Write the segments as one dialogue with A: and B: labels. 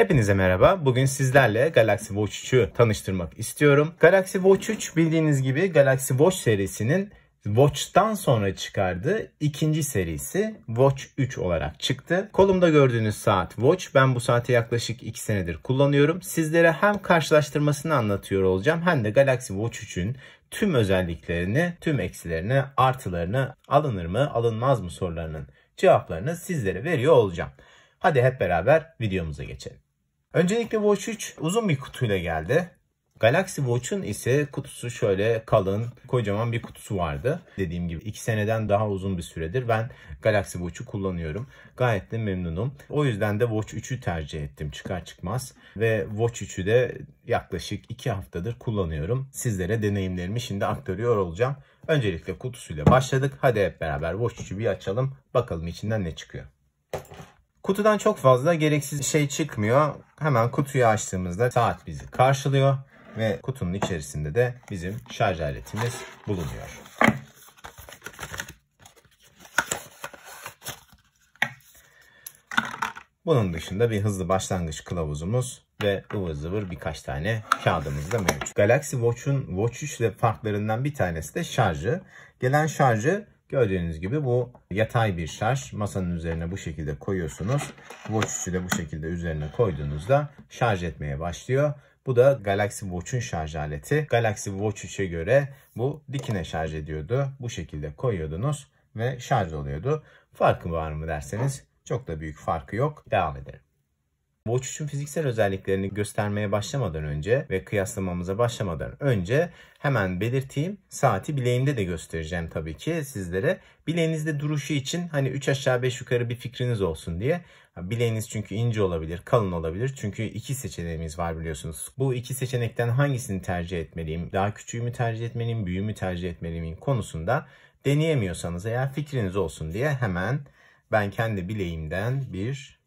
A: Hepinize merhaba. Bugün sizlerle Galaxy Watch 3'ü tanıştırmak istiyorum. Galaxy Watch 3 bildiğiniz gibi Galaxy Watch serisinin Watch'tan sonra çıkardığı ikinci serisi Watch 3 olarak çıktı. Kolumda gördüğünüz saat Watch. Ben bu saati yaklaşık 2 senedir kullanıyorum. Sizlere hem karşılaştırmasını anlatıyor olacağım hem de Galaxy Watch 3'ün tüm özelliklerini, tüm eksilerini, artılarını, alınır mı, alınmaz mı sorularının cevaplarını sizlere veriyor olacağım. Hadi hep beraber videomuza geçelim. Öncelikle Watch 3 uzun bir kutuyla geldi. Galaxy Watch'un ise kutusu şöyle kalın, kocaman bir kutusu vardı. Dediğim gibi 2 seneden daha uzun bir süredir ben Galaxy Watch'u kullanıyorum. Gayet de memnunum. O yüzden de Watch 3'ü tercih ettim çıkar çıkmaz. Ve Watch 3'ü de yaklaşık 2 haftadır kullanıyorum. Sizlere deneyimlerimi şimdi aktarıyor olacağım. Öncelikle kutusuyla başladık. Hadi hep beraber Watch 3'ü bir açalım. Bakalım içinden ne çıkıyor. Kutudan çok fazla gereksiz şey çıkmıyor. Hemen kutuyu açtığımızda saat bizi karşılıyor ve kutunun içerisinde de bizim şarj aletimiz bulunuyor. Bunun dışında bir hızlı başlangıç kılavuzumuz ve ıvır zıvır birkaç tane kağıdımız da mevcut. Galaxy Watch'un Watch 3 ile farklarından bir tanesi de şarjı. Gelen şarjı Gördüğünüz gibi bu yatay bir şarj. Masanın üzerine bu şekilde koyuyorsunuz. Watch'ü de bu şekilde üzerine koyduğunuzda şarj etmeye başlıyor. Bu da Galaxy Watch'un şarj aleti. Galaxy Watch 3'e göre bu dikine şarj ediyordu. Bu şekilde koyuyordunuz ve şarj oluyordu. Farkı var mı derseniz çok da büyük farkı yok. Devam edelim. Bu uçuşun fiziksel özelliklerini göstermeye başlamadan önce ve kıyaslamamıza başlamadan önce hemen belirteyim. Saati bileğimde de göstereceğim tabii ki sizlere. Bileğinizde duruşu için hani 3 aşağı 5 yukarı bir fikriniz olsun diye. Bileğiniz çünkü ince olabilir, kalın olabilir. Çünkü iki seçeneğimiz var biliyorsunuz. Bu iki seçenekten hangisini tercih etmeliyim? Daha küçüğü mü tercih etmeliyim, büyüğü mü tercih etmeliyim konusunda deneyemiyorsanız eğer fikriniz olsun diye hemen ben kendi bileğimden bir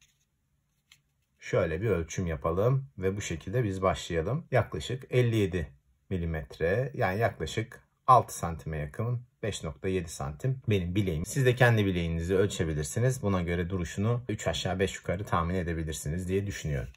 A: Şöyle bir ölçüm yapalım ve bu şekilde biz başlayalım. Yaklaşık 57 milimetre yani yaklaşık 6 santime yakın 5.7 santim benim bileğim. Siz de kendi bileğinizi ölçebilirsiniz. Buna göre duruşunu 3 aşağı 5 yukarı tahmin edebilirsiniz diye düşünüyorum.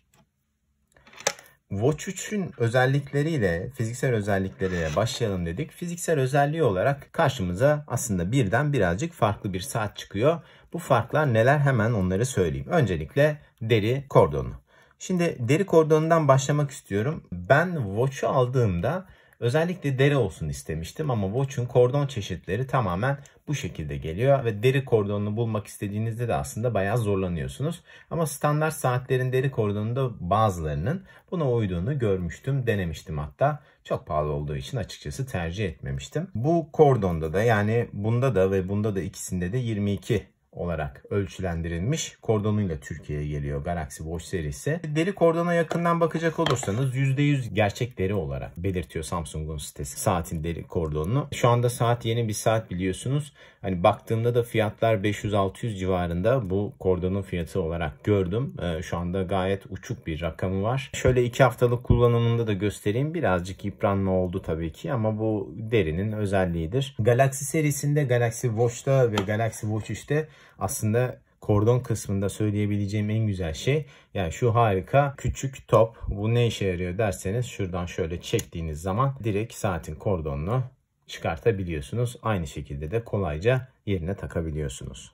A: Watch 3'ün özellikleriyle, fiziksel özellikleriyle başlayalım dedik. Fiziksel özelliği olarak karşımıza aslında birden birazcık farklı bir saat çıkıyor. Bu farklar neler hemen onları söyleyeyim. Öncelikle deri kordonu. Şimdi deri kordonundan başlamak istiyorum. Ben Watch'u aldığımda özellikle deri olsun istemiştim ama Watch'un kordon çeşitleri tamamen bu şekilde geliyor ve deri kordonunu bulmak istediğinizde de aslında bayağı zorlanıyorsunuz. Ama standart saatlerin deri kordonunda bazılarının buna uyduğunu görmüştüm, denemiştim hatta. Çok pahalı olduğu için açıkçası tercih etmemiştim. Bu kordonda da yani bunda da ve bunda da ikisinde de 22 olarak ölçülendirilmiş kordonuyla Türkiye'ye geliyor Galaxy Watch serisi. Deri kordona yakından bakacak olursanız %100 gerçek deri olarak belirtiyor Samsung'un sitesi saatin deri kordonunu. Şu anda saat yeni bir saat biliyorsunuz. Hani baktığımda da fiyatlar 500-600 civarında bu kordonun fiyatı olarak gördüm. Ee, şu anda gayet uçuk bir rakamı var. Şöyle 2 haftalık kullanımında da göstereyim. Birazcık yıpranma oldu tabii ki ama bu derinin özelliğidir. Galaxy serisinde Galaxy Watch'ta ve Galaxy Watch 3'te işte aslında kordon kısmında söyleyebileceğim en güzel şey yani şu harika küçük top bu ne işe yarıyor derseniz şuradan şöyle çektiğiniz zaman direkt saatin kordonunu çıkartabiliyorsunuz. Aynı şekilde de kolayca yerine takabiliyorsunuz.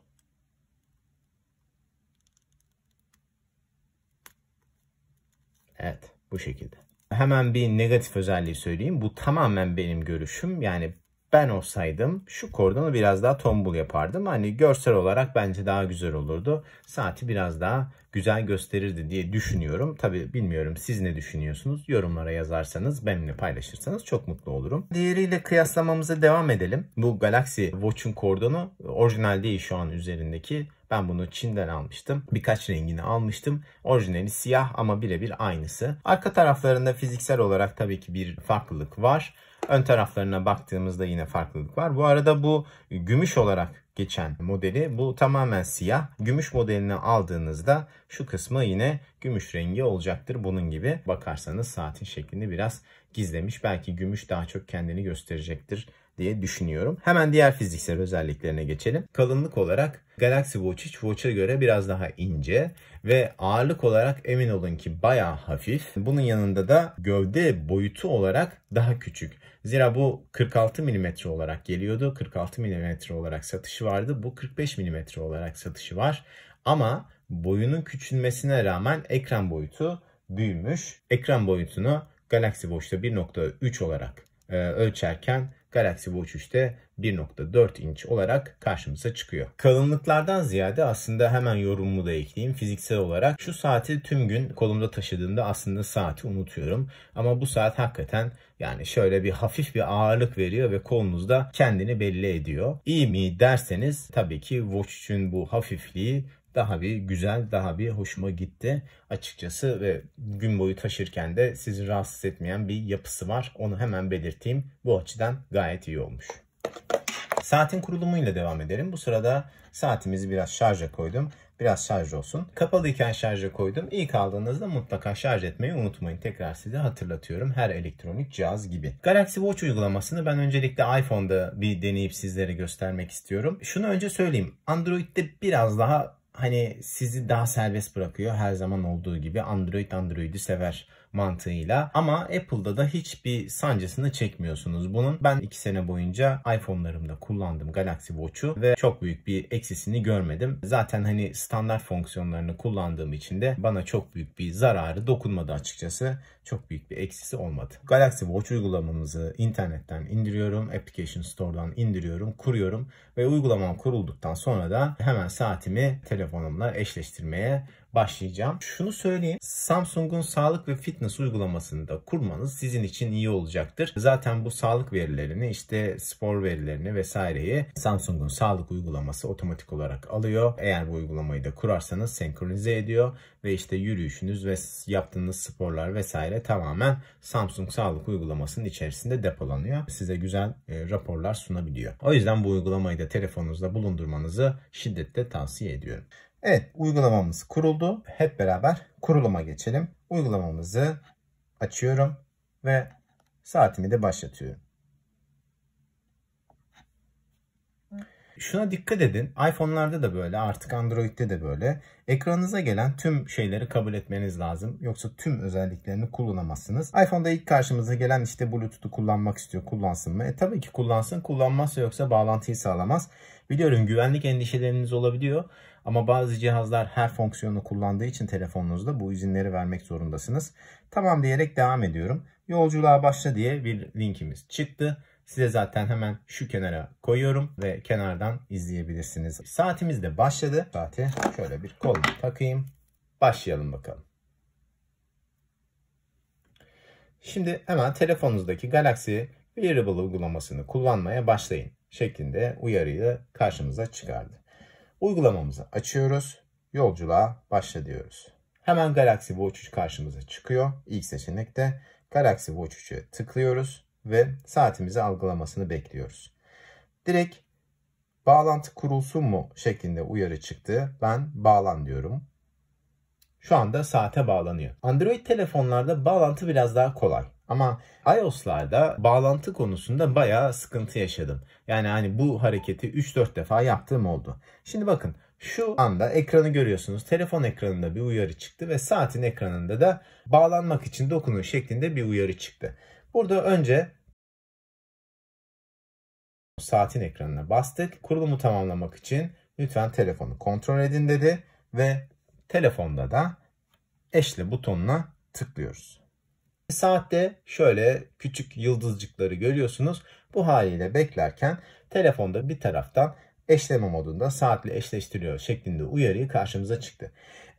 A: Evet bu şekilde. Hemen bir negatif özelliği söyleyeyim. Bu tamamen benim görüşüm. Yani ben olsaydım şu kordonu biraz daha tombul yapardım. Hani görsel olarak bence daha güzel olurdu. Saati biraz daha güzel gösterirdi diye düşünüyorum. Tabi bilmiyorum siz ne düşünüyorsunuz? Yorumlara yazarsanız benimle paylaşırsanız çok mutlu olurum. Diğeriyle kıyaslamamıza devam edelim. Bu Galaxy Watch'un kordonu orijinal değil şu an üzerindeki. Ben bunu Çin'den almıştım. Birkaç rengini almıştım. Orijinali siyah ama birebir aynısı. Arka taraflarında fiziksel olarak tabii ki bir farklılık var. Ön taraflarına baktığımızda yine farklılık var. Bu arada bu gümüş olarak geçen modeli bu tamamen siyah. Gümüş modelini aldığınızda şu kısmı yine gümüş rengi olacaktır. Bunun gibi bakarsanız saatin şeklini biraz gizlemiş. Belki gümüş daha çok kendini gösterecektir diye düşünüyorum. Hemen diğer fiziksel özelliklerine geçelim. Kalınlık olarak Galaxy Watch 3 Watch'a göre biraz daha ince ve ağırlık olarak emin olun ki baya hafif. Bunun yanında da gövde boyutu olarak daha küçük. Zira bu 46 mm olarak geliyordu. 46 mm olarak satışı vardı. Bu 45 mm olarak satışı var. Ama boyunun küçülmesine rağmen ekran boyutu büyümüş. Ekran boyutunu Galaxy Watch'ta 1.3 olarak e, ölçerken Galaxy Watch 3'te 1.4 inç olarak karşımıza çıkıyor. Kalınlıklardan ziyade aslında hemen yorumumu da ekleyeyim. Fiziksel olarak şu saati tüm gün kolumda taşıdığımda aslında saati unutuyorum. Ama bu saat hakikaten yani şöyle bir hafif bir ağırlık veriyor ve kolunuzda kendini belli ediyor. İyi mi derseniz tabii ki Watch 3'ün bu hafifliği daha bir güzel, daha bir hoşuma gitti açıkçası ve gün boyu taşırken de sizi rahatsız etmeyen bir yapısı var. Onu hemen belirteyim. Bu açıdan gayet iyi olmuş. Saatin kurulumuyla devam edelim. Bu sırada saatimizi biraz şarja koydum. Biraz şarj olsun. Kapalıyken şarja koydum. İlk aldığınızda mutlaka şarj etmeyi unutmayın. Tekrar size hatırlatıyorum. Her elektronik cihaz gibi. Galaxy Watch uygulamasını ben öncelikle iPhone'da bir deneyip sizlere göstermek istiyorum. Şunu önce söyleyeyim. Android'de biraz daha hani sizi daha serbest bırakıyor her zaman olduğu gibi Android Android'i sever mantığıyla. Ama Apple'da da hiçbir sancısını çekmiyorsunuz bunun. Ben 2 sene boyunca iPhone'larımda kullandım Galaxy Watch'u ve çok büyük bir eksisini görmedim. Zaten hani standart fonksiyonlarını kullandığım için de bana çok büyük bir zararı dokunmadı açıkçası. Çok büyük bir eksisi olmadı. Galaxy Watch uygulamamızı internetten indiriyorum. Application Store'dan indiriyorum, kuruyorum ve uygulamam kurulduktan sonra da hemen saatimi telefonumla eşleştirmeye başlayacağım. Şunu söyleyeyim. Samsung'un sağlık ve fitness uygulamasını da kurmanız sizin için iyi olacaktır. Zaten bu sağlık verilerini işte spor verilerini vesaireyi Samsung'un sağlık uygulaması otomatik olarak alıyor. Eğer bu uygulamayı da kurarsanız senkronize ediyor ve işte yürüyüşünüz ve yaptığınız sporlar vesaire tamamen Samsung sağlık uygulamasının içerisinde depolanıyor. Size güzel e, raporlar sunabiliyor. O yüzden bu uygulamayı da telefonunuzda bulundurmanızı şiddetle tavsiye ediyorum. Evet uygulamamız kuruldu. Hep beraber kuruluma geçelim. Uygulamamızı açıyorum ve saatimi de başlatıyorum. Şuna dikkat edin. iPhone'larda da böyle artık Android'de de böyle. Ekranınıza gelen tüm şeyleri kabul etmeniz lazım. Yoksa tüm özelliklerini kullanamazsınız. iPhone'da ilk karşımıza gelen işte Bluetooth'u kullanmak istiyor. Kullansın mı? E tabii ki kullansın. Kullanmazsa yoksa bağlantıyı sağlamaz. Biliyorum güvenlik endişeleriniz olabiliyor. Ama bazı cihazlar her fonksiyonu kullandığı için telefonunuzda bu izinleri vermek zorundasınız. Tamam diyerek devam ediyorum. Yolculuğa başla diye bir linkimiz çıktı. Size zaten hemen şu kenara koyuyorum ve kenardan izleyebilirsiniz. Saatimiz de başladı. Saati şöyle bir koluma takayım. Başlayalım bakalım. Şimdi hemen telefonunuzdaki Galaxy Wearable uygulamasını kullanmaya başlayın şeklinde uyarıyla karşımıza çıkardı. Uygulamamızı açıyoruz. Yolculuğa başla diyoruz. Hemen Galaxy Watch 3 karşımıza çıkıyor. İlk seçenekte Galaxy Watch 3'e tıklıyoruz ve saatimizi algılamasını bekliyoruz. Direkt bağlantı kurulsun mu şeklinde uyarı çıktı. Ben bağlan diyorum şu anda saate bağlanıyor. Android telefonlarda bağlantı biraz daha kolay. Ama iOS'larda bağlantı konusunda bayağı sıkıntı yaşadım. Yani hani bu hareketi 3-4 defa yaptığım oldu. Şimdi bakın şu anda ekranı görüyorsunuz. Telefon ekranında bir uyarı çıktı ve saatin ekranında da bağlanmak için dokunun şeklinde bir uyarı çıktı. Burada önce saatin ekranına bastık. Kurulumu tamamlamak için lütfen telefonu kontrol edin dedi ve Telefonda da eşle butonuna tıklıyoruz. Saatte şöyle küçük yıldızcıkları görüyorsunuz. Bu haliyle beklerken telefonda bir taraftan eşleme modunda saatle eşleştiriyor şeklinde uyarıyı karşımıza çıktı.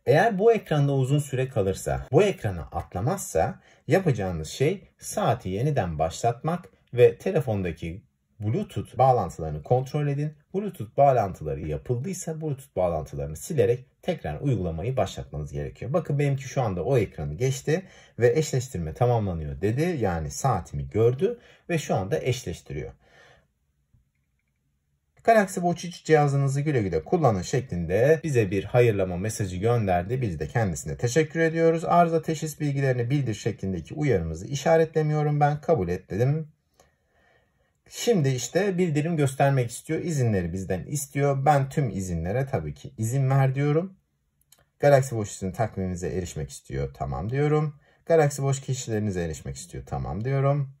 A: Eğer bu ekranda uzun süre kalırsa, bu ekrana atlamazsa yapacağınız şey saati yeniden başlatmak ve telefondaki Bluetooth bağlantılarını kontrol edin. Bluetooth bağlantıları yapıldıysa Bluetooth bağlantılarını silerek tekrar uygulamayı başlatmanız gerekiyor. Bakın benimki şu anda o ekranı geçti ve eşleştirme tamamlanıyor dedi. Yani saatimi gördü ve şu anda eşleştiriyor. Galaxy Watch 3 cihazınızı güle güle kullanın şeklinde bize bir hayırlama mesajı gönderdi. Biz de kendisine teşekkür ediyoruz. Arıza teşhis bilgilerini bildir şeklindeki uyarımızı işaretlemiyorum ben kabul et dedim Şimdi işte bir dilim göstermek istiyor. İzinleri bizden istiyor. Ben tüm izinlere tabii ki izin ver diyorum. Galaxy Watch sizin takviminize erişmek istiyor. Tamam diyorum. Galaxy Watch kişilerinize erişmek istiyor. Tamam diyorum.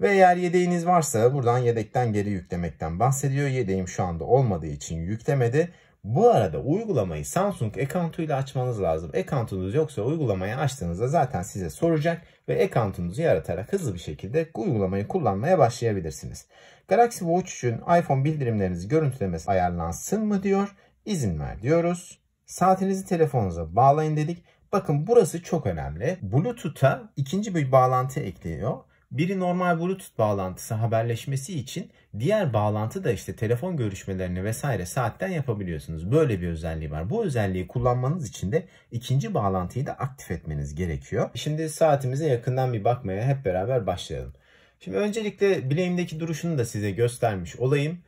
A: Ve eğer yedeğiniz varsa buradan yedekten geri yüklemekten bahsediyor. Yedeğim şu anda olmadığı için yüklemedi. Bu arada uygulamayı Samsung account'uyla açmanız lazım. Account'unuz yoksa uygulamayı açtığınızda zaten size soracak ve account'unuzu yaratarak hızlı bir şekilde uygulamayı kullanmaya başlayabilirsiniz. Galaxy Watch için iPhone bildirimlerinizi görüntülemesi ayarlansın mı diyor. İzin ver diyoruz. Saatinizi telefonunuza bağlayın dedik. Bakın burası çok önemli. Bluetooth'a ikinci bir bağlantı ekliyor. Biri normal Bluetooth bağlantısı haberleşmesi için diğer bağlantı da işte telefon görüşmelerini vesaire saatten yapabiliyorsunuz. Böyle bir özelliği var. Bu özelliği kullanmanız için de ikinci bağlantıyı da aktif etmeniz gerekiyor. Şimdi saatimize yakından bir bakmaya hep beraber başlayalım. Şimdi öncelikle bileğimdeki duruşunu da size göstermiş olayım.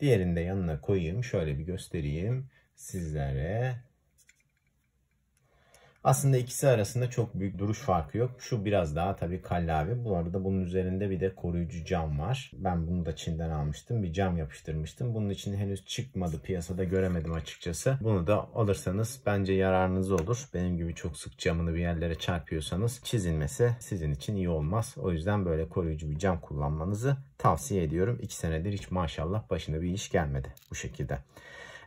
A: Diğerini de yanına koyayım. Şöyle bir göstereyim sizlere. Aslında ikisi arasında çok büyük duruş farkı yok. Şu biraz daha tabii kallavi. Bu arada bunun üzerinde bir de koruyucu cam var. Ben bunu da Çin'den almıştım. Bir cam yapıştırmıştım. Bunun için henüz çıkmadı piyasada göremedim açıkçası. Bunu da alırsanız bence yararınız olur. Benim gibi çok sık camını bir yerlere çarpıyorsanız çizilmesi sizin için iyi olmaz. O yüzden böyle koruyucu bir cam kullanmanızı tavsiye ediyorum. 2 senedir hiç maşallah başına bir iş gelmedi bu şekilde.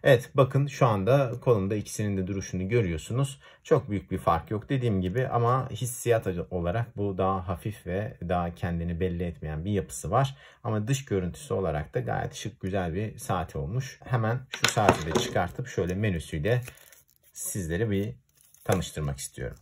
A: Evet bakın şu anda kolunda ikisinin de duruşunu görüyorsunuz. Çok büyük bir fark yok dediğim gibi ama hissiyat olarak bu daha hafif ve daha kendini belli etmeyen bir yapısı var. Ama dış görüntüsü olarak da gayet şık güzel bir saat olmuş. Hemen şu saati de çıkartıp şöyle menüsüyle sizlere bir tanıştırmak istiyorum.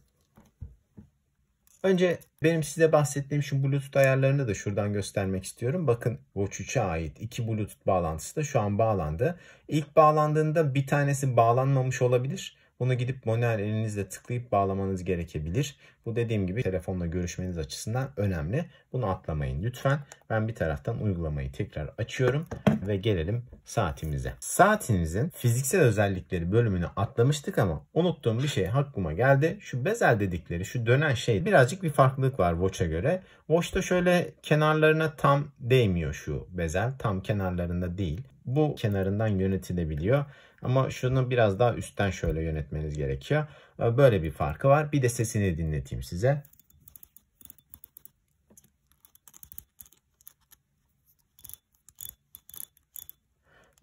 A: Önce benim size bahsettiğim şu Bluetooth ayarlarını da şuradan göstermek istiyorum. Bakın Watch 3'e ait iki Bluetooth bağlantısı da şu an bağlandı. İlk bağlandığında bir tanesi bağlanmamış olabilir. Bunu gidip manuel elinizle tıklayıp bağlamanız gerekebilir. Bu dediğim gibi telefonla görüşmeniz açısından önemli. Bunu atlamayın lütfen. Ben bir taraftan uygulamayı tekrar açıyorum ve gelelim saatimize. Saatinizin fiziksel özellikleri bölümünü atlamıştık ama unuttuğum bir şey aklıma geldi. Şu bezel dedikleri şu dönen şey birazcık bir farklılık var Watch'a göre. Watch'ta şöyle kenarlarına tam değmiyor şu bezel. Tam kenarlarında değil. Bu kenarından yönetilebiliyor. Ama şunu biraz daha üstten şöyle yönetmeniz gerekiyor. Ee, böyle bir farkı var. Bir de sesini dinleteyim size.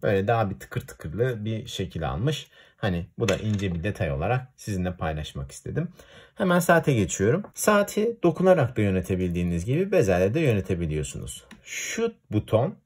A: Böyle daha bir tıkır tıkırlı bir şekil almış. Hani bu da ince bir detay olarak sizinle paylaşmak istedim. Hemen saate geçiyorum. Saati dokunarak da yönetebildiğiniz gibi bezelye de yönetebiliyorsunuz. Şu buton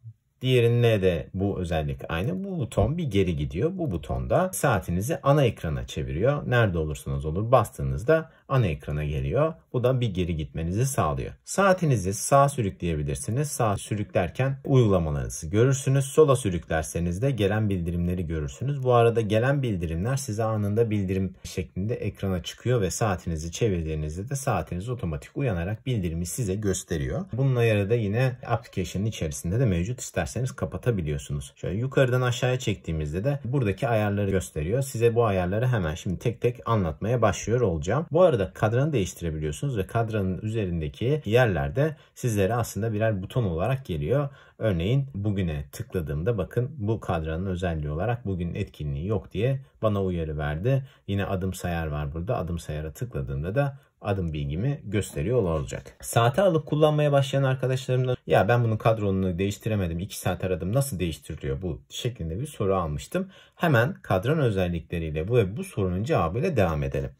A: Diğerine de bu özellik aynı. Bu buton bir geri gidiyor. Bu buton da saatinizi ana ekrana çeviriyor. Nerede olursanız olur bastığınızda ana ekrana geliyor. Bu da bir geri gitmenizi sağlıyor. Saatinizi sağ sürükleyebilirsiniz. Sağ sürüklerken uygulamalarınızı görürsünüz. Sola sürüklerseniz de gelen bildirimleri görürsünüz. Bu arada gelen bildirimler size anında bildirim şeklinde ekrana çıkıyor ve saatinizi çevirdiğinizde de saatiniz otomatik uyanarak bildirimi size gösteriyor. Bununla yara da yine application'ın içerisinde de mevcut. İsterseniz kapatabiliyorsunuz. Şöyle yukarıdan aşağıya çektiğimizde de buradaki ayarları gösteriyor. Size bu ayarları hemen şimdi tek tek anlatmaya başlıyor olacağım. Bu arada da kadranı değiştirebiliyorsunuz ve kadranın üzerindeki yerlerde sizlere aslında birer buton olarak geliyor. Örneğin bugüne tıkladığımda bakın bu kadranın özelliği olarak bugün etkinliği yok diye bana uyarı verdi. Yine adım sayar var burada. Adım sayara tıkladığımda da adım bilgimi gösteriyor olacak. Saate alıp kullanmaya başlayan arkadaşlarımdan ya ben bunun kadronunu değiştiremedim 2 saat aradım nasıl değiştiriliyor bu şeklinde bir soru almıştım. Hemen kadran özellikleriyle bu ve bu sorunun cevabıyla devam edelim.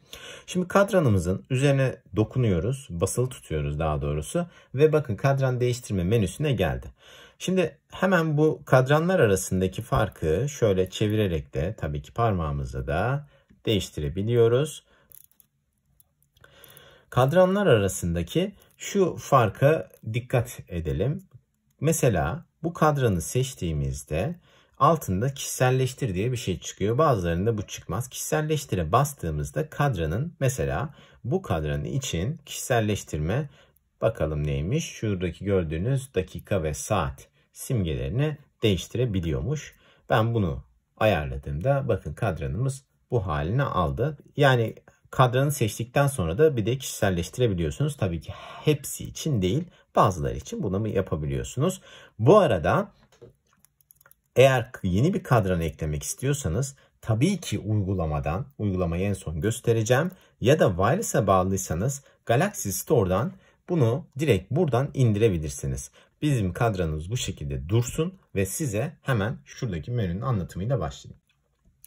A: Şimdi kadranımızın üzerine dokunuyoruz basılı tutuyoruz daha doğrusu ve bakın kadran değiştirme menüsüne geldi. Şimdi hemen bu kadranlar arasındaki farkı şöyle çevirerek de tabii ki parmağımızla da değiştirebiliyoruz. Kadranlar arasındaki şu farka dikkat edelim. Mesela bu kadranı seçtiğimizde altında kişiselleştir diye bir şey çıkıyor. Bazılarında bu çıkmaz. Kişiselleştire bastığımızda kadranın mesela bu kadranın için kişiselleştirme bakalım neymiş. Şuradaki gördüğünüz dakika ve saat simgelerini değiştirebiliyormuş. Ben bunu ayarladığımda bakın kadranımız bu haline aldı. Yani Kadranı seçtikten sonra da bir de kişiselleştirebiliyorsunuz. Tabii ki hepsi için değil bazıları için bunu yapabiliyorsunuz. Bu arada eğer yeni bir kadran eklemek istiyorsanız tabii ki uygulamadan, uygulamayı en son göstereceğim ya da wireless'a bağlıysanız Galaxy Store'dan bunu direkt buradan indirebilirsiniz. Bizim kadranımız bu şekilde dursun ve size hemen şuradaki menünün anlatımıyla başlayayım.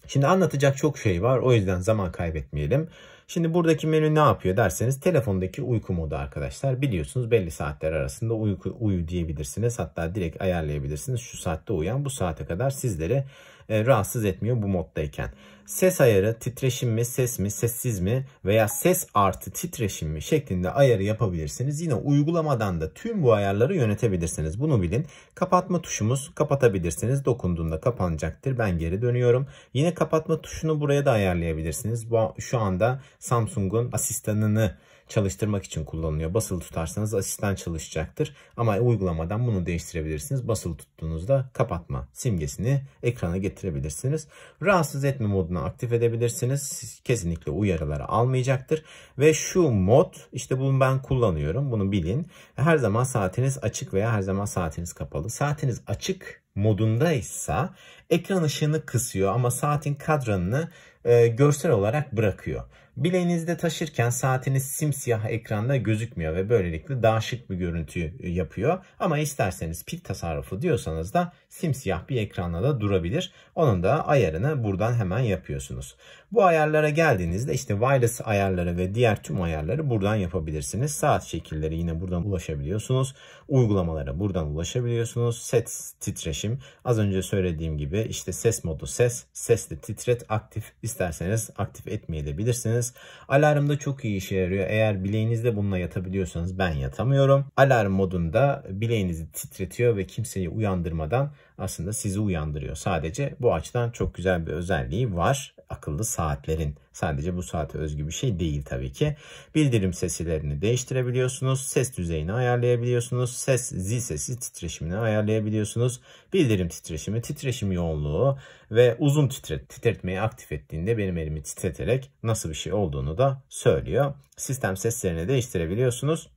A: Şimdi anlatacak çok şey var o yüzden zaman kaybetmeyelim. Şimdi buradaki menü ne yapıyor derseniz telefondaki uyku modu arkadaşlar. Biliyorsunuz belli saatler arasında uyku, uyu diyebilirsiniz. Hatta direkt ayarlayabilirsiniz. Şu saatte uyan bu saate kadar sizleri e, rahatsız etmiyor bu moddayken ses ayarı titreşim mi, ses mi, sessiz mi veya ses artı titreşim mi şeklinde ayarı yapabilirsiniz. Yine uygulamadan da tüm bu ayarları yönetebilirsiniz. Bunu bilin. Kapatma tuşumuz kapatabilirsiniz. Dokunduğunda kapanacaktır. Ben geri dönüyorum. Yine kapatma tuşunu buraya da ayarlayabilirsiniz. Bu şu anda Samsung'un asistanını çalıştırmak için kullanılıyor. Basılı tutarsanız asistan çalışacaktır. Ama uygulamadan bunu değiştirebilirsiniz. Basılı tuttuğunuzda kapatma simgesini ekrana getirebilirsiniz. Rahatsız etme moduna moduna aktif edebilirsiniz. Kesinlikle uyarıları almayacaktır. Ve şu mod işte bunu ben kullanıyorum. Bunu bilin. Her zaman saatiniz açık veya her zaman saatiniz kapalı. Saatiniz açık modundaysa ekran ışığını kısıyor ama saatin kadranını e, görsel olarak bırakıyor. Bileğinizde taşırken saatiniz simsiyah ekranda gözükmüyor ve böylelikle daha şık bir görüntü yapıyor. Ama isterseniz pil tasarrufu diyorsanız da simsiyah bir ekranla da durabilir. Onun da ayarını buradan hemen yapıyorsunuz. Bu ayarlara geldiğinizde işte wireless ayarları ve diğer tüm ayarları buradan yapabilirsiniz. Saat şekilleri yine buradan ulaşabiliyorsunuz. Uygulamalara buradan ulaşabiliyorsunuz. Set titreşim az önce söylediğim gibi işte ses modu ses, sesli titret aktif isterseniz aktif etmeyebilirsiniz. Alarm da çok iyi işe yarıyor. Eğer bileğinizde bununla yatabiliyorsanız ben yatamıyorum. Alarm modunda bileğinizi titretiyor ve kimseyi uyandırmadan aslında sizi uyandırıyor. Sadece bu açıdan çok güzel bir özelliği var akıllı saatlerin. Sadece bu saate özgü bir şey değil tabii ki. Bildirim seslerini değiştirebiliyorsunuz. Ses düzeyini ayarlayabiliyorsunuz. Ses zil sesi titreşimini ayarlayabiliyorsunuz. Bildirim titreşimi, titreşim yoğunluğu ve uzun titret, titretmeyi aktif ettiğinde benim elimi titreterek nasıl bir şey olduğunu da söylüyor. Sistem seslerini değiştirebiliyorsunuz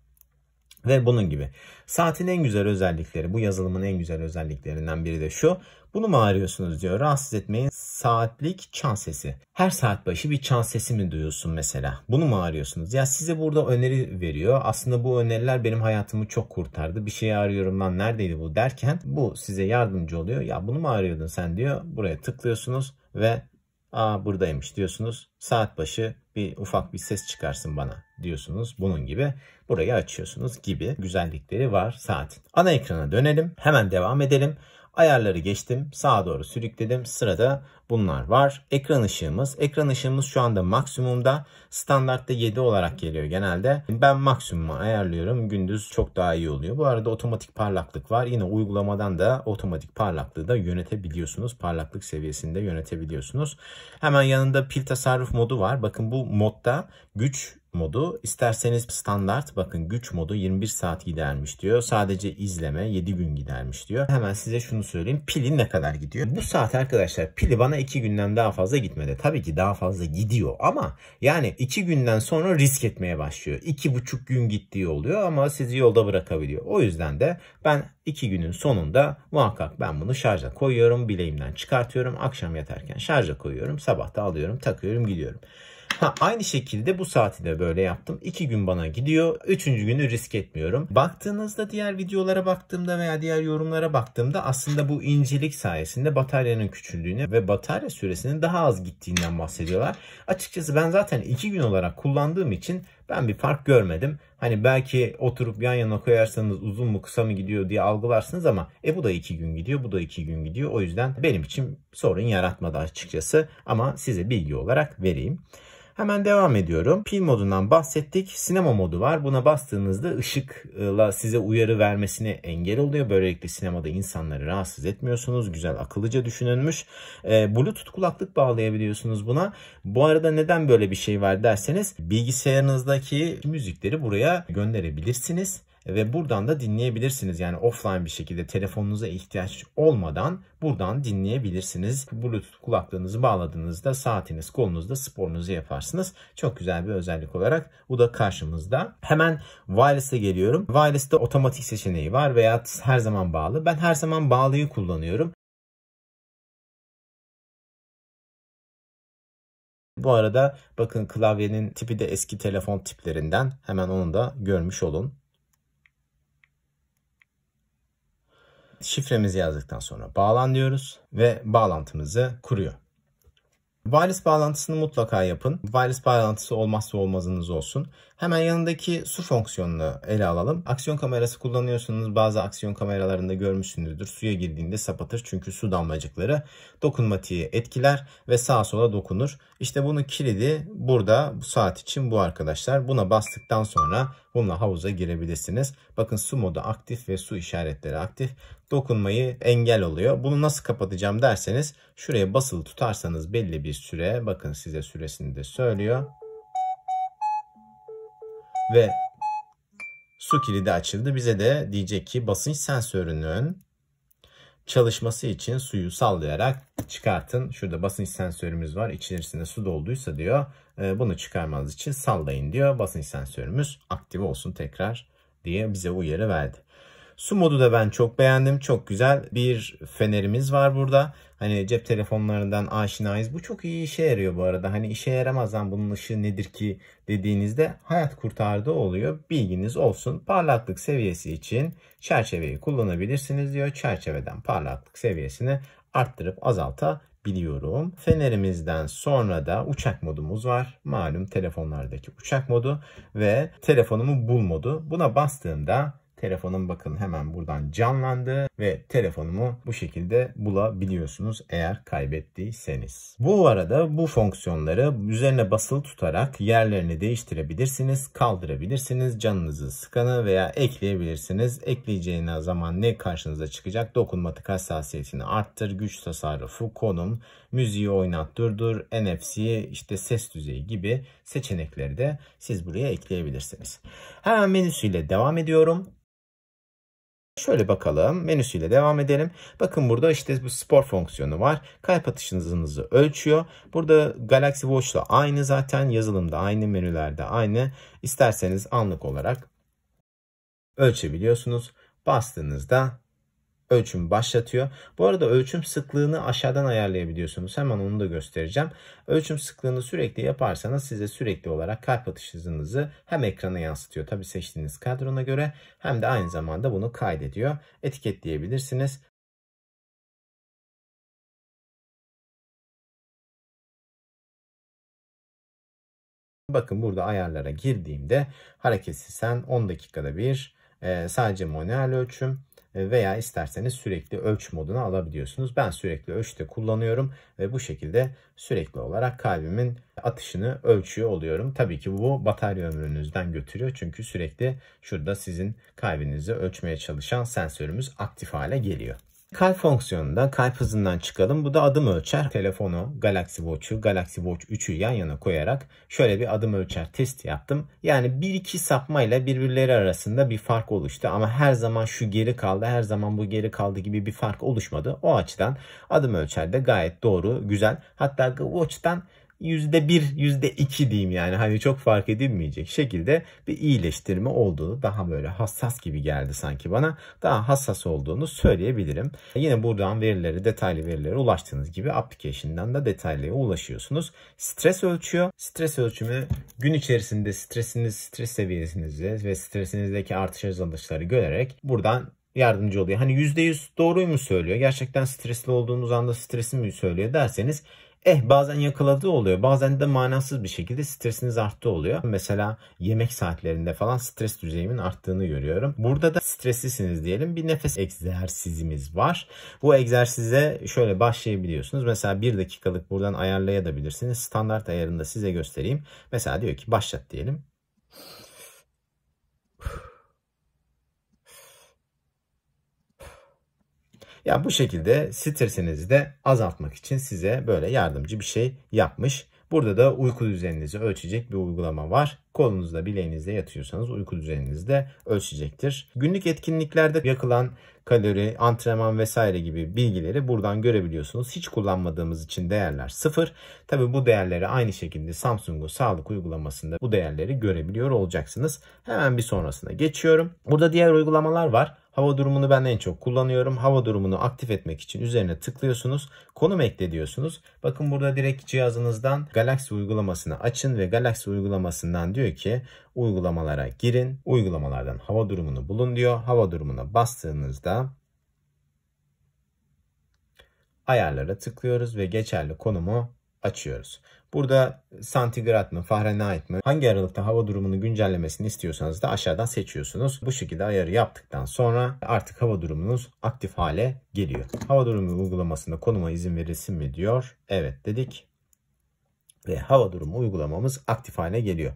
A: ve bunun gibi. Saatin en güzel özellikleri, bu yazılımın en güzel özelliklerinden biri de şu. Bunu mu arıyorsunuz diyor. Rahatsız etmeyin. Saatlik çan sesi. Her saat başı bir çan sesi mi duyuyorsun mesela? Bunu mu arıyorsunuz? Ya size burada öneri veriyor. Aslında bu öneriler benim hayatımı çok kurtardı. Bir şey arıyorum lan neredeydi bu derken bu size yardımcı oluyor. Ya bunu mu arıyordun sen diyor. Buraya tıklıyorsunuz ve Aa buradaymış diyorsunuz. Saat başı bir ufak bir ses çıkarsın bana diyorsunuz. Bunun gibi burayı açıyorsunuz gibi güzellikleri var saatin. Ana ekrana dönelim. Hemen devam edelim. Ayarları geçtim. Sağa doğru sürükledim. Sırada bunlar var. Ekran ışığımız. Ekran ışığımız şu anda maksimumda. Standartta 7 olarak geliyor genelde. Ben maksimuma ayarlıyorum. Gündüz çok daha iyi oluyor. Bu arada otomatik parlaklık var. Yine uygulamadan da otomatik parlaklığı da yönetebiliyorsunuz. Parlaklık seviyesinde yönetebiliyorsunuz. Hemen yanında pil tasarruf modu var. Bakın bu modda güç modu. İsterseniz standart bakın güç modu 21 saat gidermiş diyor. Sadece izleme 7 gün gidermiş diyor. Hemen size şunu söyleyeyim. Pili ne kadar gidiyor? Bu saat arkadaşlar pili bana 2 günden daha fazla gitmedi. Tabii ki daha fazla gidiyor ama yani 2 günden sonra risk etmeye başlıyor. 2,5 gün gittiği oluyor ama sizi yolda bırakabiliyor. O yüzden de ben 2 günün sonunda muhakkak ben bunu şarja koyuyorum. Bileğimden çıkartıyorum. Akşam yatarken şarja koyuyorum. Sabah da alıyorum takıyorum gidiyorum. Aynı şekilde bu saati de böyle yaptım. İki gün bana gidiyor. Üçüncü günü risk etmiyorum. Baktığınızda diğer videolara baktığımda veya diğer yorumlara baktığımda aslında bu incelik sayesinde bataryanın küçüldüğünü ve batarya süresinin daha az gittiğinden bahsediyorlar. Açıkçası ben zaten iki gün olarak kullandığım için ben bir fark görmedim. Hani belki oturup yan yana koyarsanız uzun mu kısa mı gidiyor diye algılarsınız ama e bu da iki gün gidiyor bu da iki gün gidiyor. O yüzden benim için sorun yaratmadı açıkçası ama size bilgi olarak vereyim. Hemen devam ediyorum. Pil modundan bahsettik. Sinema modu var. Buna bastığınızda ışıkla size uyarı vermesine engel oluyor. Böylelikle sinemada insanları rahatsız etmiyorsunuz. Güzel akıllıca düşünülmüş. E, Bluetooth kulaklık bağlayabiliyorsunuz buna. Bu arada neden böyle bir şey var derseniz bilgisayarınızdaki müzikleri buraya gönderebilirsiniz ve buradan da dinleyebilirsiniz. Yani offline bir şekilde telefonunuza ihtiyaç olmadan buradan dinleyebilirsiniz. Bluetooth kulaklığınızı bağladığınızda saatiniz kolunuzda sporunuzu yaparsınız. Çok güzel bir özellik olarak bu da karşımızda. Hemen wireless'e geliyorum. Wireless'te otomatik seçeneği var veya her zaman bağlı. Ben her zaman bağlıyı kullanıyorum. Bu arada bakın klavyenin tipi de eski telefon tiplerinden. Hemen onu da görmüş olun. şifremizi yazdıktan sonra bağlan diyoruz ve bağlantımızı kuruyor. Wireless bağlantısını mutlaka yapın. Wireless bağlantısı olmazsa olmazınız olsun. Hemen yanındaki su fonksiyonunu ele alalım. Aksiyon kamerası kullanıyorsanız bazı aksiyon kameralarında görmüşsünüzdür. Suya girdiğinde sapatır çünkü su damlacıkları dokunmatiği etkiler ve sağa sola dokunur. İşte bunun kilidi burada bu saat için bu arkadaşlar. Buna bastıktan sonra bununla havuza girebilirsiniz. Bakın su modu aktif ve su işaretleri aktif. Dokunmayı engel oluyor. Bunu nasıl kapatacağım derseniz şuraya basılı tutarsanız belli bir süre bakın size süresini de söylüyor ve su kilidi açıldı. Bize de diyecek ki basınç sensörünün çalışması için suyu sallayarak çıkartın. Şurada basınç sensörümüz var. İçerisinde su dolduysa diyor. E, bunu çıkarmanız için sallayın diyor. Basınç sensörümüz aktive olsun tekrar diye bize uyarı verdi. Su modu da ben çok beğendim. Çok güzel bir fenerimiz var burada. Hani cep telefonlarından aşinayız. Bu çok iyi işe yarıyor bu arada. Hani işe yaramazdan bunun ışığı nedir ki dediğinizde hayat kurtardı oluyor. Bilginiz olsun. Parlaklık seviyesi için çerçeveyi kullanabilirsiniz diyor. Çerçeveden parlaklık seviyesini arttırıp azaltabiliyorum. Fenerimizden sonra da uçak modumuz var. Malum telefonlardaki uçak modu ve telefonumu bul modu. Buna bastığımda Telefonum bakın hemen buradan canlandı ve telefonumu bu şekilde bulabiliyorsunuz eğer kaybettiyseniz. Bu arada bu fonksiyonları üzerine basılı tutarak yerlerini değiştirebilirsiniz, kaldırabilirsiniz, canınızı sıkanı veya ekleyebilirsiniz. Ekleyeceğiniz zaman ne karşınıza çıkacak? Dokunmatik hassasiyetini arttır, güç tasarrufu, konum, müziği oynat, durdur, NFC, işte ses düzeyi gibi seçenekleri de siz buraya ekleyebilirsiniz. Hemen menüsüyle devam ediyorum. Şöyle bakalım menüsüyle devam edelim. Bakın burada işte bu spor fonksiyonu var. Kalp atışınızı ölçüyor. Burada Galaxy Watch'la aynı zaten yazılımda aynı menülerde aynı. İsterseniz anlık olarak ölçebiliyorsunuz. Bastığınızda ölçüm başlatıyor. Bu arada ölçüm sıklığını aşağıdan ayarlayabiliyorsunuz. Hemen onu da göstereceğim. Ölçüm sıklığını sürekli yaparsanız size sürekli olarak kalp atış hızınızı hem ekrana yansıtıyor tabi seçtiğiniz kadrona göre hem de aynı zamanda bunu kaydediyor. Etiketleyebilirsiniz. Bakın burada ayarlara girdiğimde hareketsizsen 10 dakikada bir e, sadece manuel ölçüm e, veya isterseniz sürekli ölç moduna alabiliyorsunuz. Ben sürekli ölçte kullanıyorum ve bu şekilde sürekli olarak kalbimin atışını ölçüyor oluyorum. Tabii ki bu batarya ömrünüzden götürüyor. Çünkü sürekli şurada sizin kalbinizi ölçmeye çalışan sensörümüz aktif hale geliyor. Kalp fonksiyonunda kalp hızından çıkalım. Bu da adım ölçer. Telefonu, Galaxy Watch'u, Galaxy Watch 3'ü yan yana koyarak şöyle bir adım ölçer test yaptım. Yani 1-2 sapmayla birbirleri arasında bir fark oluştu. Ama her zaman şu geri kaldı, her zaman bu geri kaldı gibi bir fark oluşmadı. O açıdan adım ölçer de gayet doğru, güzel. Hatta Watch'tan %1, %2 diyeyim yani hani çok fark edilmeyecek şekilde bir iyileştirme olduğunu daha böyle hassas gibi geldi sanki bana. Daha hassas olduğunu söyleyebilirim. Yine buradan verileri, detaylı verilere ulaştığınız gibi application'dan da detaylıya ulaşıyorsunuz. Stres ölçüyor. Stres ölçümü gün içerisinde stresiniz, stres seviyesinizi ve stresinizdeki artış azalışları görerek buradan yardımcı oluyor. Hani %100 doğruyu mu söylüyor? Gerçekten stresli olduğunuz anda stresi mi söylüyor derseniz Eh bazen yakaladığı oluyor. Bazen de manasız bir şekilde stresiniz arttı oluyor. Mesela yemek saatlerinde falan stres düzeyimin arttığını görüyorum. Burada da streslisiniz diyelim. Bir nefes egzersizimiz var. Bu egzersize şöyle başlayabiliyorsunuz. Mesela bir dakikalık buradan ayarlayabilirsiniz. Standart ayarında size göstereyim. Mesela diyor ki başlat diyelim. Ya bu şekilde stresinizi de azaltmak için size böyle yardımcı bir şey yapmış. Burada da uyku düzeninizi ölçecek bir uygulama var. Kolunuzda bileğinizde yatıyorsanız uyku düzeninizi de ölçecektir. Günlük etkinliklerde yakılan kalori, antrenman vesaire gibi bilgileri buradan görebiliyorsunuz. Hiç kullanmadığımız için değerler sıfır. Tabi bu değerleri aynı şekilde Samsung'un sağlık uygulamasında bu değerleri görebiliyor olacaksınız. Hemen bir sonrasına geçiyorum. Burada diğer uygulamalar var. Hava durumunu ben en çok kullanıyorum. Hava durumunu aktif etmek için üzerine tıklıyorsunuz. Konum ekle diyorsunuz. Bakın burada direkt cihazınızdan Galaxy uygulamasını açın ve Galaxy uygulamasından diyor ki uygulamalara girin. Uygulamalardan hava durumunu bulun diyor. Hava durumuna bastığınızda ayarlara tıklıyoruz ve geçerli konumu açıyoruz. Burada santigrat mı, Fahrenheit mi, hangi aralıkta hava durumunu güncellemesini istiyorsanız da aşağıdan seçiyorsunuz. Bu şekilde ayarı yaptıktan sonra artık hava durumunuz aktif hale geliyor. Hava durumu uygulamasında konuma izin verilsin mi diyor. Evet dedik ve hava durumu uygulamamız aktif hale geliyor.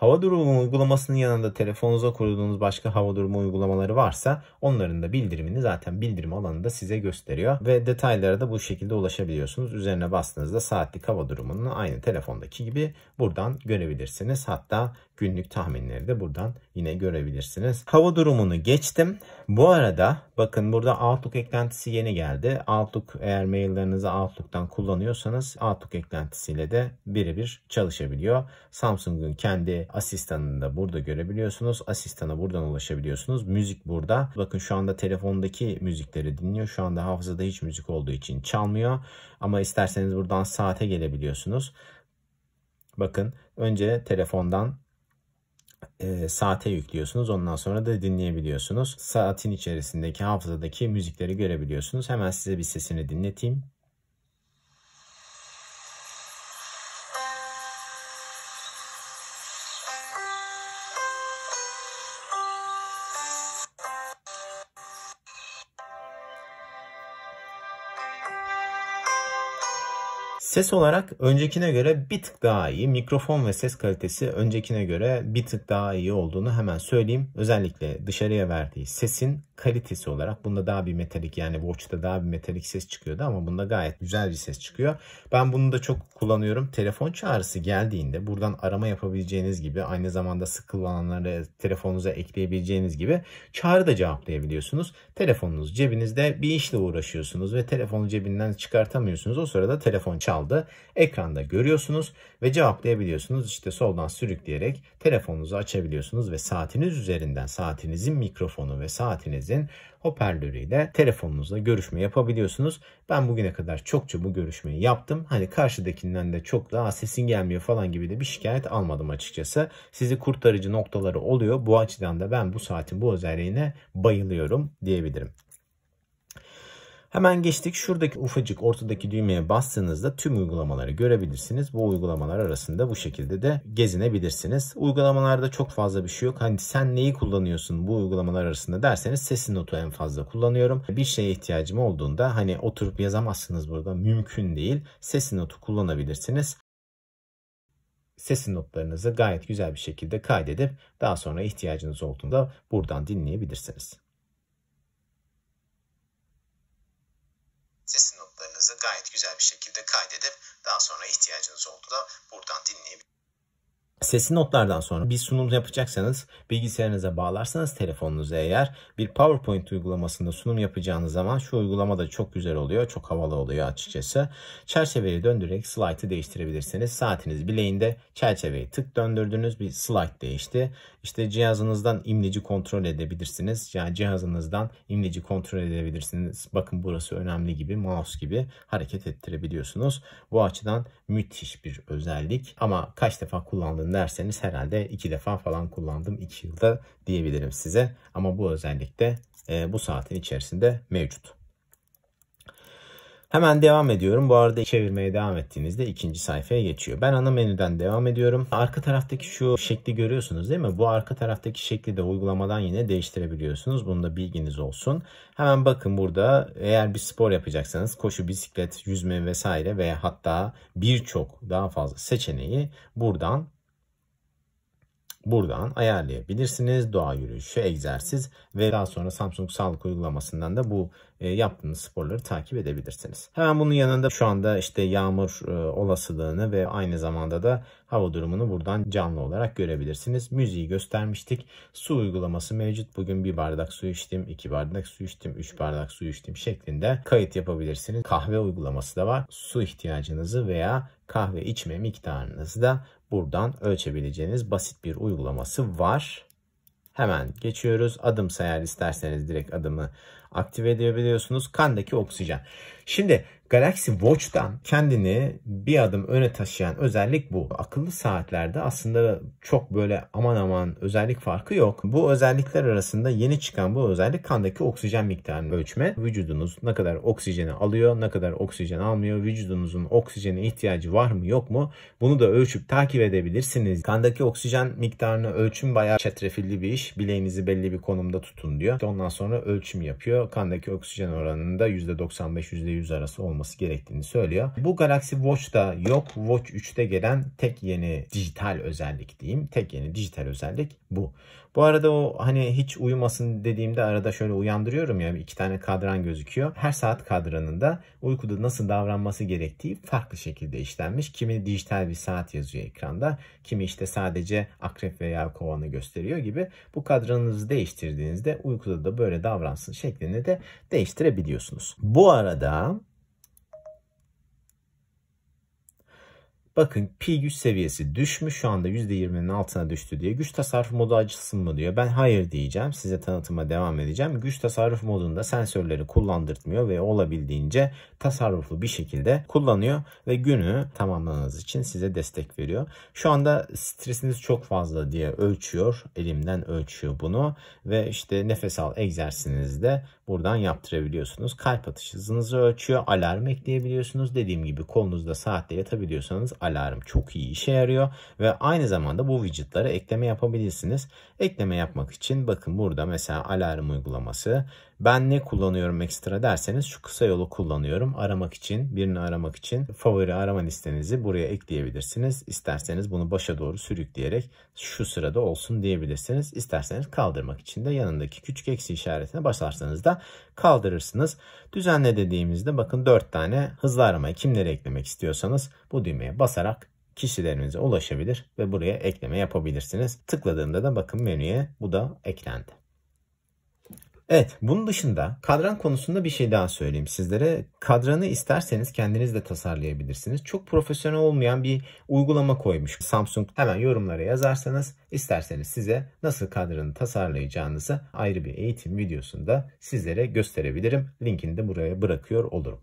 A: Hava durumu uygulamasının yanında telefonunuza kurduğunuz başka hava durumu uygulamaları varsa onların da bildirimini zaten bildirim alanında size gösteriyor ve detaylara da bu şekilde ulaşabiliyorsunuz. Üzerine bastığınızda saatlik hava durumunu aynı telefondaki gibi buradan görebilirsiniz. Hatta Günlük tahminleri de buradan yine görebilirsiniz. Hava durumunu geçtim. Bu arada bakın burada Outlook eklentisi yeni geldi. Outlook eğer maillerinizi Outlook'tan kullanıyorsanız Outlook eklentisiyle de birebir çalışabiliyor. Samsung'un kendi asistanını da burada görebiliyorsunuz. Asistana buradan ulaşabiliyorsunuz. Müzik burada. Bakın şu anda telefondaki müzikleri dinliyor. Şu anda hafızada hiç müzik olduğu için çalmıyor. Ama isterseniz buradan saate gelebiliyorsunuz. Bakın önce telefondan e, saate yüklüyorsunuz. Ondan sonra da dinleyebiliyorsunuz. Saatin içerisindeki hafızadaki müzikleri görebiliyorsunuz. Hemen size bir sesini dinleteyim. Ses olarak öncekine göre bir tık daha iyi. Mikrofon ve ses kalitesi öncekine göre bir tık daha iyi olduğunu hemen söyleyeyim. Özellikle dışarıya verdiği sesin kalitesi olarak. Bunda daha bir metalik yani Watch'ta daha bir metalik ses çıkıyordu ama bunda gayet güzel bir ses çıkıyor. Ben bunu da çok kullanıyorum. Telefon çağrısı geldiğinde buradan arama yapabileceğiniz gibi aynı zamanda sıkılanları telefonunuza ekleyebileceğiniz gibi çağrı da cevaplayabiliyorsunuz. Telefonunuz cebinizde bir işle uğraşıyorsunuz ve telefonu cebinden çıkartamıyorsunuz. O sırada telefon çaldı. Ekranda görüyorsunuz ve cevaplayabiliyorsunuz. İşte soldan sürükleyerek telefonunuzu açabiliyorsunuz ve saatiniz üzerinden saatinizin mikrofonu ve saatiniz cihazınızın hoparlörüyle telefonunuzla görüşme yapabiliyorsunuz. Ben bugüne kadar çokça bu görüşmeyi yaptım. Hani karşıdakinden de çok daha sesin gelmiyor falan gibi de bir şikayet almadım açıkçası. Sizi kurtarıcı noktaları oluyor. Bu açıdan da ben bu saatin bu özelliğine bayılıyorum diyebilirim. Hemen geçtik. Şuradaki ufacık ortadaki düğmeye bastığınızda tüm uygulamaları görebilirsiniz. Bu uygulamalar arasında bu şekilde de gezinebilirsiniz. Uygulamalarda çok fazla bir şey yok. Hani sen neyi kullanıyorsun bu uygulamalar arasında derseniz sesin notu en fazla kullanıyorum. Bir şeye ihtiyacım olduğunda hani oturup yazamazsınız burada mümkün değil. Sesin notu kullanabilirsiniz Sesin notlarınızı gayet güzel bir şekilde kaydedip daha sonra ihtiyacınız olduğunda buradan dinleyebilirsiniz. sesli notlarınızı gayet güzel bir şekilde kaydedip daha sonra ihtiyacınız olduğu da buradan dinleyebilirsiniz. Sesli notlardan sonra bir sunum yapacaksanız bilgisayarınıza bağlarsanız telefonunuza eğer bir PowerPoint uygulamasında sunum yapacağınız zaman şu uygulama da çok güzel oluyor. Çok havalı oluyor açıkçası. Çerçeveyi döndürerek slaytı değiştirebilirsiniz. Saatiniz bileğinde çerçeveyi tık döndürdünüz bir slayt değişti. İşte cihazınızdan imleci kontrol edebilirsiniz. Yani cihazınızdan imleci kontrol edebilirsiniz. Bakın burası önemli gibi mouse gibi hareket ettirebiliyorsunuz. Bu açıdan müthiş bir özellik ama kaç defa kullandığınız kullanıyorum derseniz herhalde iki defa falan kullandım iki yılda diyebilirim size. Ama bu özellikle e, bu saatin içerisinde mevcut. Hemen devam ediyorum. Bu arada çevirmeye devam ettiğinizde ikinci sayfaya geçiyor. Ben ana menüden devam ediyorum. Arka taraftaki şu şekli görüyorsunuz değil mi? Bu arka taraftaki şekli de uygulamadan yine değiştirebiliyorsunuz. Bunu da bilginiz olsun. Hemen bakın burada eğer bir spor yapacaksanız koşu, bisiklet, yüzme vesaire veya hatta birçok daha fazla seçeneği buradan Buradan ayarlayabilirsiniz. Doğa yürüyüşü, egzersiz ve daha sonra Samsung Sağlık uygulamasından da bu e, yaptığınız sporları takip edebilirsiniz. Hemen bunun yanında şu anda işte yağmur e, olasılığını ve aynı zamanda da hava durumunu buradan canlı olarak görebilirsiniz. Müziği göstermiştik. Su uygulaması mevcut. Bugün bir bardak su içtim, iki bardak su içtim, üç bardak su içtim şeklinde kayıt yapabilirsiniz. Kahve uygulaması da var. Su ihtiyacınızı veya kahve içme miktarınızı da buradan ölçebileceğiniz basit bir uygulaması var. Hemen geçiyoruz. Adım sayar isterseniz direkt adımı aktive edebiliyorsunuz. Kandaki oksijen. Şimdi Galaxy Watch'tan kendini bir adım öne taşıyan özellik bu. Akıllı saatlerde aslında çok böyle aman aman özellik farkı yok. Bu özellikler arasında yeni çıkan bu özellik kandaki oksijen miktarını ölçme. Vücudunuz ne kadar oksijeni alıyor, ne kadar oksijen almıyor, vücudunuzun oksijene ihtiyacı var mı yok mu bunu da ölçüp takip edebilirsiniz. Kandaki oksijen miktarını ölçüm bayağı çetrefilli bir iş. Bileğinizi belli bir konumda tutun diyor. İşte ondan sonra ölçüm yapıyor. Kandaki oksijen oranında %95-%100 arası olmalı olması gerektiğini söylüyor. Bu Galaxy Watch'ta yok. Watch 3'te gelen tek yeni dijital özellik diyeyim. Tek yeni dijital özellik bu. Bu arada o hani hiç uyumasın dediğimde arada şöyle uyandırıyorum ya iki tane kadran gözüküyor. Her saat kadranında uykuda nasıl davranması gerektiği farklı şekilde işlenmiş. Kimi dijital bir saat yazıyor ekranda. Kimi işte sadece akrep veya kovanı gösteriyor gibi. Bu kadranınızı değiştirdiğinizde uykuda da böyle davransın şeklini de değiştirebiliyorsunuz. Bu arada Bakın pi güç seviyesi düşmüş şu anda %20'nin altına düştü diye güç tasarruf modu açılsın mı diyor. Ben hayır diyeceğim size tanıtıma devam edeceğim. Güç tasarruf modunda sensörleri kullandırtmıyor ve olabildiğince tasarruflu bir şekilde kullanıyor ve günü tamamlamanız için size destek veriyor. Şu anda stresiniz çok fazla diye ölçüyor. Elimden ölçüyor bunu ve işte nefes al egzersizinizde Buradan yaptırabiliyorsunuz. Kalp atış hızınızı ölçüyor. Alarm ekleyebiliyorsunuz. Dediğim gibi kolunuzda saatte yatabiliyorsanız alarm çok iyi işe yarıyor. Ve aynı zamanda bu widgetlara ekleme yapabilirsiniz. Ekleme yapmak için bakın burada mesela alarm uygulaması ben ne kullanıyorum ekstra derseniz şu kısa yolu kullanıyorum. Aramak için, birini aramak için favori arama listenizi buraya ekleyebilirsiniz. İsterseniz bunu başa doğru sürükleyerek şu sırada olsun diyebilirsiniz. İsterseniz kaldırmak için de yanındaki küçük eksi işaretine basarsanız da kaldırırsınız. Düzenle dediğimizde bakın 4 tane hızlı aramayı kimlere eklemek istiyorsanız bu düğmeye basarak kişilerinize ulaşabilir ve buraya ekleme yapabilirsiniz. Tıkladığımda da bakın menüye bu da eklendi. Evet bunun dışında kadran konusunda bir şey daha söyleyeyim sizlere. Kadranı isterseniz kendiniz de tasarlayabilirsiniz. Çok profesyonel olmayan bir uygulama koymuş Samsung. Hemen yorumlara yazarsanız isterseniz size nasıl kadranı tasarlayacağınızı ayrı bir eğitim videosunda sizlere gösterebilirim. Linkini de buraya bırakıyor olurum.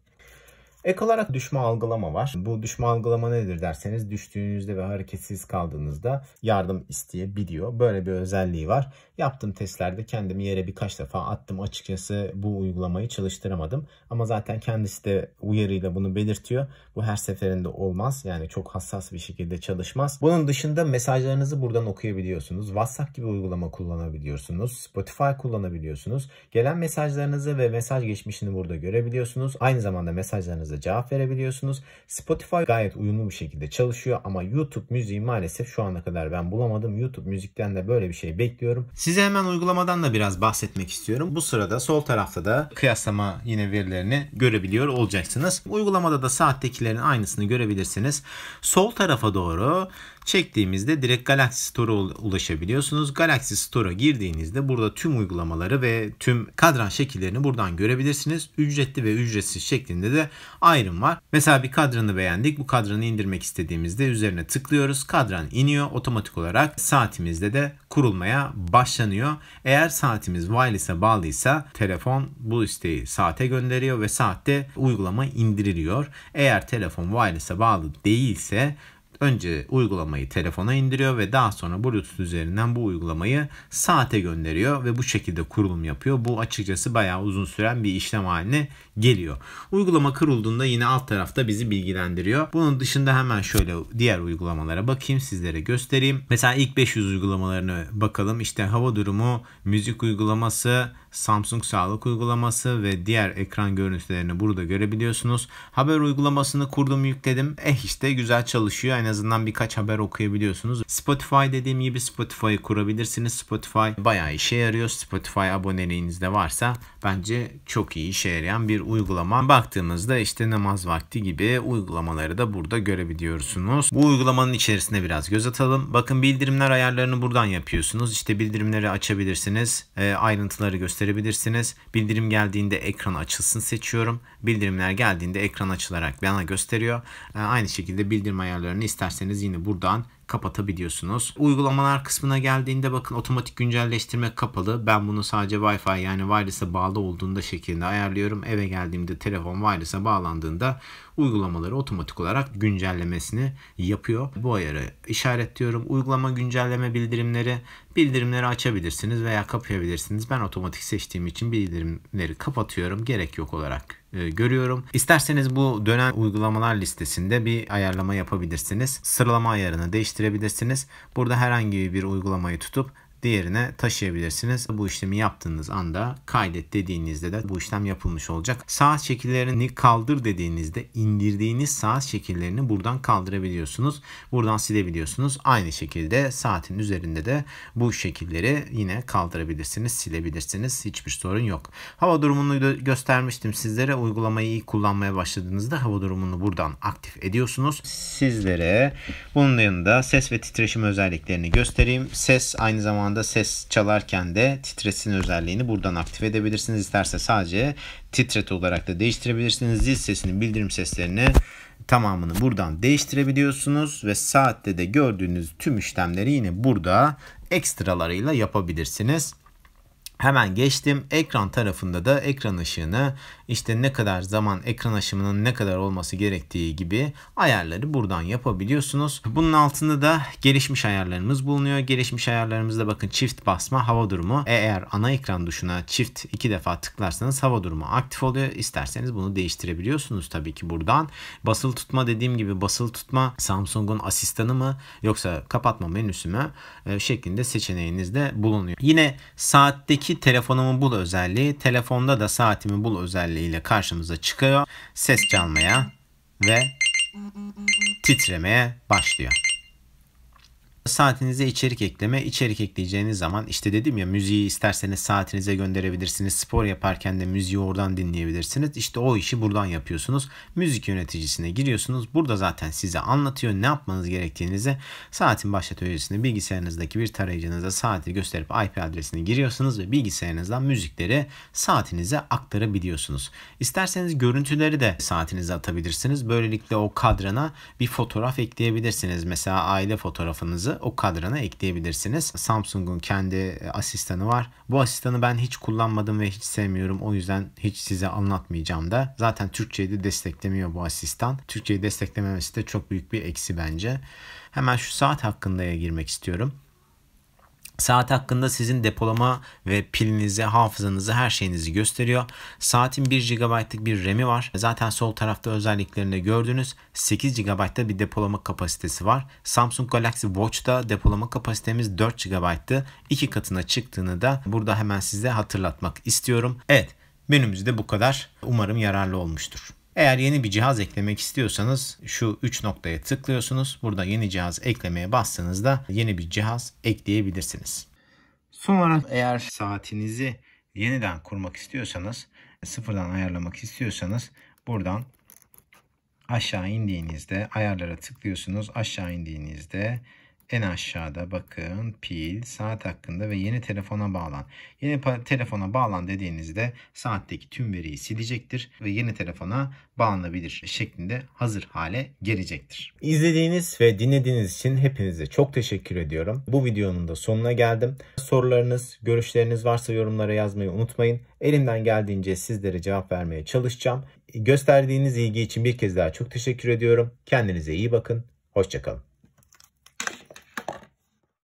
A: Ek olarak düşme algılama var. Bu düşme algılama nedir derseniz düştüğünüzde ve hareketsiz kaldığınızda yardım isteyebiliyor. Böyle bir özelliği var. Yaptığım testlerde kendimi yere birkaç defa attım. Açıkçası bu uygulamayı çalıştıramadım. Ama zaten kendisi de uyarıyla bunu belirtiyor. Bu her seferinde olmaz. Yani çok hassas bir şekilde çalışmaz. Bunun dışında mesajlarınızı buradan okuyabiliyorsunuz. WhatsApp gibi uygulama kullanabiliyorsunuz. Spotify kullanabiliyorsunuz. Gelen mesajlarınızı ve mesaj geçmişini burada görebiliyorsunuz. Aynı zamanda mesajlarınızı sorularınıza cevap verebiliyorsunuz. Spotify gayet uyumlu bir şekilde çalışıyor ama YouTube müziği maalesef şu ana kadar ben bulamadım. YouTube müzikten de böyle bir şey bekliyorum. Size hemen uygulamadan da biraz bahsetmek istiyorum. Bu sırada sol tarafta da kıyaslama yine verilerini görebiliyor olacaksınız. Uygulamada da saattekilerin aynısını görebilirsiniz. Sol tarafa doğru çektiğimizde direkt Galaxy Store'a ulaşabiliyorsunuz. Galaxy Store'a girdiğinizde burada tüm uygulamaları ve tüm kadran şekillerini buradan görebilirsiniz. Ücretli ve ücretsiz şeklinde de ayrım var. Mesela bir kadranı beğendik. Bu kadranı indirmek istediğimizde üzerine tıklıyoruz. Kadran iniyor. Otomatik olarak saatimizde de kurulmaya başlanıyor. Eğer saatimiz wireless'e bağlıysa telefon bu isteği saate gönderiyor ve saatte uygulama indiriliyor. Eğer telefon wireless'e bağlı değilse önce uygulamayı telefona indiriyor ve daha sonra Bluetooth üzerinden bu uygulamayı saate gönderiyor ve bu şekilde kurulum yapıyor. Bu açıkçası bayağı uzun süren bir işlem haline geliyor. Uygulama kurulduğunda yine alt tarafta bizi bilgilendiriyor. Bunun dışında hemen şöyle diğer uygulamalara bakayım sizlere göstereyim. Mesela ilk 500 uygulamalarını bakalım. İşte hava durumu, müzik uygulaması, Samsung Sağlık uygulaması ve diğer ekran görüntülerini burada görebiliyorsunuz. Haber uygulamasını kurdum yükledim. Eh işte güzel çalışıyor. En azından birkaç haber okuyabiliyorsunuz. Spotify dediğim gibi Spotify'ı kurabilirsiniz. Spotify bayağı işe yarıyor. Spotify aboneliğinizde varsa bence çok iyi işe yarayan bir uygulama. Baktığımızda işte namaz vakti gibi uygulamaları da burada görebiliyorsunuz. Bu uygulamanın içerisine biraz göz atalım. Bakın bildirimler ayarlarını buradan yapıyorsunuz. İşte bildirimleri açabilirsiniz. E, ayrıntıları gösterebilirsiniz gösterebilirsiniz. Bildirim geldiğinde ekran açılsın seçiyorum. Bildirimler geldiğinde ekran açılarak bana gösteriyor. Ee, aynı şekilde bildirim ayarlarını isterseniz yine buradan kapatabiliyorsunuz. Uygulamalar kısmına geldiğinde bakın otomatik güncelleştirme kapalı. Ben bunu sadece Wi-Fi yani wireless'a bağlı olduğunda şeklinde ayarlıyorum. Eve geldiğimde telefon wireless'a bağlandığında uygulamaları otomatik olarak güncellemesini yapıyor. Bu ayarı işaretliyorum. Uygulama güncelleme bildirimleri bildirimleri açabilirsiniz veya kapayabilirsiniz. Ben otomatik seçtiğim için bildirimleri kapatıyorum. Gerek yok olarak e, görüyorum. İsterseniz bu dönen uygulamalar listesinde bir ayarlama yapabilirsiniz. Sıralama ayarını değiştirebilirsiniz. Burada herhangi bir uygulamayı tutup Diğerine taşıyabilirsiniz. Bu işlemi yaptığınız anda kaydet dediğinizde de bu işlem yapılmış olacak. Saat şekillerini kaldır dediğinizde indirdiğiniz saat şekillerini buradan kaldırabiliyorsunuz. Buradan silebiliyorsunuz. Aynı şekilde saatin üzerinde de bu şekilleri yine kaldırabilirsiniz, silebilirsiniz. Hiçbir sorun yok. Hava durumunu göstermiştim sizlere. Uygulamayı ilk kullanmaya başladığınızda hava durumunu buradan aktif ediyorsunuz. Sizlere bunun yanında ses ve titreşim özelliklerini göstereyim. Ses aynı zamanda anda ses çalarken de titresin özelliğini buradan aktive edebilirsiniz. İsterse sadece titret olarak da değiştirebilirsiniz. Zil sesini bildirim seslerini tamamını buradan değiştirebiliyorsunuz ve saatte de gördüğünüz tüm işlemleri yine burada ekstralarıyla yapabilirsiniz. Hemen geçtim. Ekran tarafında da ekran ışığını işte ne kadar zaman ekran aşımının ne kadar olması gerektiği gibi ayarları buradan yapabiliyorsunuz. Bunun altında da gelişmiş ayarlarımız bulunuyor. Gelişmiş ayarlarımızda bakın çift basma hava durumu. E, eğer ana ekran tuşuna çift iki defa tıklarsanız hava durumu aktif oluyor. İsterseniz bunu değiştirebiliyorsunuz tabii ki buradan. Basılı tutma dediğim gibi basılı tutma Samsung'un asistanı mı yoksa kapatma menüsü mü e, şeklinde seçeneğinizde bulunuyor. Yine saatteki Buradaki telefonumun bul özelliği telefonda da saatimi bul özelliğiyle karşımıza çıkıyor. Ses çalmaya ve titremeye başlıyor. Saatinize içerik ekleme. İçerik ekleyeceğiniz zaman işte dedim ya müziği isterseniz saatinize gönderebilirsiniz. Spor yaparken de müziği oradan dinleyebilirsiniz. İşte o işi buradan yapıyorsunuz. Müzik yöneticisine giriyorsunuz. Burada zaten size anlatıyor ne yapmanız gerektiğinizi. Saatin başlat öncesinde bilgisayarınızdaki bir tarayıcınıza saati gösterip IP adresini giriyorsunuz ve bilgisayarınızdan müzikleri saatinize aktarabiliyorsunuz. İsterseniz görüntüleri de saatinize atabilirsiniz. Böylelikle o kadrana bir fotoğraf ekleyebilirsiniz. Mesela aile fotoğrafınızı o kadrana ekleyebilirsiniz. Samsung'un kendi e, asistanı var. Bu asistanı ben hiç kullanmadım ve hiç sevmiyorum. O yüzden hiç size anlatmayacağım da. Zaten Türkçeyi de desteklemiyor bu asistan. Türkçeyi desteklememesi de çok büyük bir eksi bence. Hemen şu saat hakkındaya girmek istiyorum. Saat hakkında sizin depolama ve pilinizi, hafızanızı, her şeyinizi gösteriyor. Saatin 1 GB'lık bir RAM'i var. Zaten sol tarafta özelliklerinde gördünüz. 8 GB'da bir depolama kapasitesi var. Samsung Galaxy Watch'ta depolama kapasitemiz 4 GB'tı. İki katına çıktığını da burada hemen size hatırlatmak istiyorum. Evet, menümüzde bu kadar. Umarım yararlı olmuştur. Eğer yeni bir cihaz eklemek istiyorsanız şu 3 noktaya tıklıyorsunuz. Burada yeni cihaz eklemeye bastığınızda yeni bir cihaz ekleyebilirsiniz. Sonra eğer saatinizi yeniden kurmak istiyorsanız, sıfırdan ayarlamak istiyorsanız buradan aşağı indiğinizde ayarlara tıklıyorsunuz. Aşağı indiğinizde en aşağıda bakın pil, saat hakkında ve yeni telefona bağlan. Yeni telefona bağlan dediğinizde saatteki tüm veriyi silecektir ve yeni telefona bağlanabilir şeklinde hazır hale gelecektir. İzlediğiniz ve dinlediğiniz için hepinize çok teşekkür ediyorum. Bu videonun da sonuna geldim. Sorularınız, görüşleriniz varsa yorumlara yazmayı unutmayın. Elimden geldiğince sizlere cevap vermeye çalışacağım. Gösterdiğiniz ilgi için bir kez daha çok teşekkür ediyorum. Kendinize iyi bakın. Hoşçakalın.